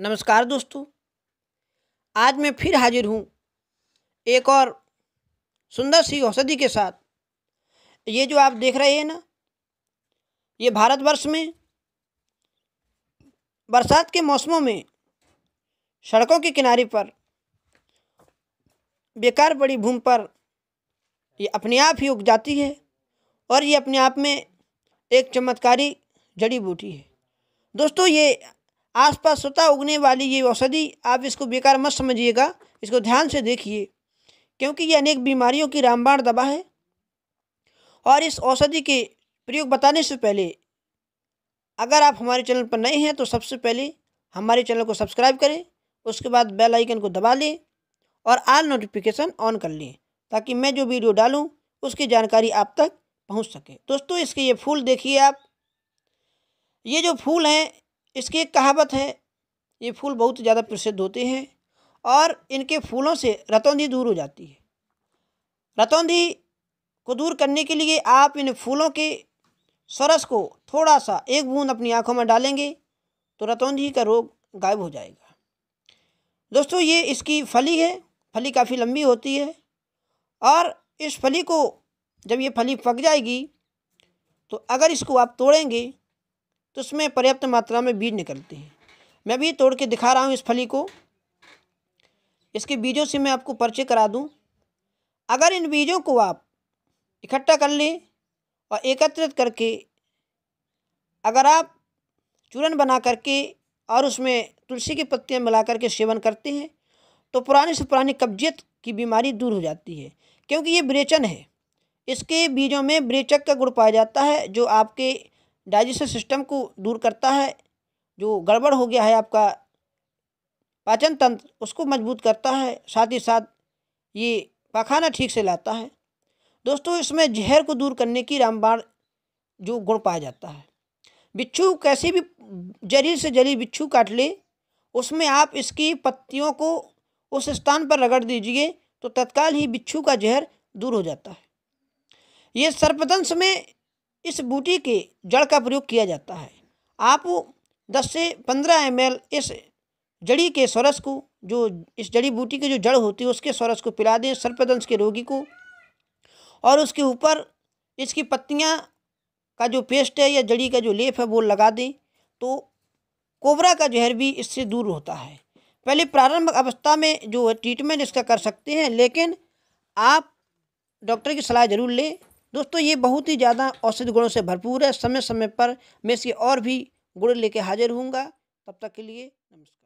नमस्कार दोस्तों आज मैं फिर हाजिर हूँ एक और सुंदर सी औषधि के साथ ये जो आप देख रहे हैं ना ये भारतवर्ष में बरसात के मौसमों में सड़कों के किनारे पर बेकार पड़ी भूमि पर ये अपने आप ही उग जाती है और ये अपने आप में एक चमत्कारी जड़ी बूटी है दोस्तों ये आसपास स्वतः उगने वाली ये औषधि आप इसको बेकार मत समझिएगा इसको ध्यान से देखिए क्योंकि ये अनेक बीमारियों की रामबाण दवा है और इस औषधि के प्रयोग बताने से पहले अगर आप हमारे चैनल पर नए हैं तो सबसे पहले हमारे चैनल को सब्सक्राइब करें उसके बाद बेल आइकन को दबा लें और आल नोटिफिकेशन ऑन कर लें ताकि मैं जो वीडियो डालूं उसकी जानकारी आप तक पहुंच सके दोस्तों इसके ये फूल देखिए आप ये जो फूल हैं इसकी एक कहावत है ये फूल बहुत ज़्यादा प्रसिद्ध होते हैं और इनके फूलों से रतौंधी दूर हो जाती है रतौंधी को दूर करने के लिए आप इन फूलों के सरस को थोड़ा सा एक बूंद अपनी आँखों में डालेंगे तो रतौंधी का रोग गायब हो जाएगा दोस्तों ये इसकी फली है फली काफ़ी लंबी होती है और इस फली को जब ये फली पक जाएगी तो अगर इसको आप तोड़ेंगे तो उसमें पर्याप्त मात्रा में बीज निकलते हैं मैं भी तोड़ के दिखा रहा हूँ इस फली को इसके बीजों से मैं आपको परिचय करा दूँ अगर इन बीजों को आप इकट्ठा कर लें और एकत्रित करके अगर आप चूरन बना करके और उसमें तुलसी की पत्तियाँ मिला करके सेवन करते हैं तो पुराने से पुरानी कब्जियत की बीमारी दूर हो जाती है क्योंकि ये ब्रेचन है इसके बीजों में ब्रेचक का गुड़ पाया जाता है जो आपके डाइजेशन सिस्टम को दूर करता है जो गड़बड़ हो गया है आपका पाचन तंत्र उसको मजबूत करता है साथ ही साथ ये पखाना ठीक से लाता है दोस्तों इसमें जहर को दूर करने की रामबाण जो गुण पाया जाता है बिच्छू कैसे भी जरी से जरी बिच्छू काट ले उसमें आप इसकी पत्तियों को उस स्थान पर रगड़ दीजिए तो तत्काल ही बिच्छू का जहर दूर हो जाता है ये सर्पदंश में इस बूटी के जड़ का प्रयोग किया जाता है आप 10 से 15 एम इस जड़ी के स्वरस को जो इस जड़ी बूटी की जो जड़ होती है उसके स्वरस को पिला दें सर्पदंश के रोगी को और उसके ऊपर इसकी पत्तियाँ का जो पेस्ट है या जड़ी का जो लेप है वो लगा दें तो कोबरा का जहर भी इससे दूर होता है पहले प्रारंभिक अवस्था में जो ट्रीटमेंट इसका कर सकते हैं लेकिन आप डॉक्टर की सलाह ज़रूर लें दोस्तों ये बहुत ही ज़्यादा औषधि गुणों से भरपूर है समय समय पर मैं इसके और भी गुण लेके हाजिर हूँगा तब तक के लिए नमस्कार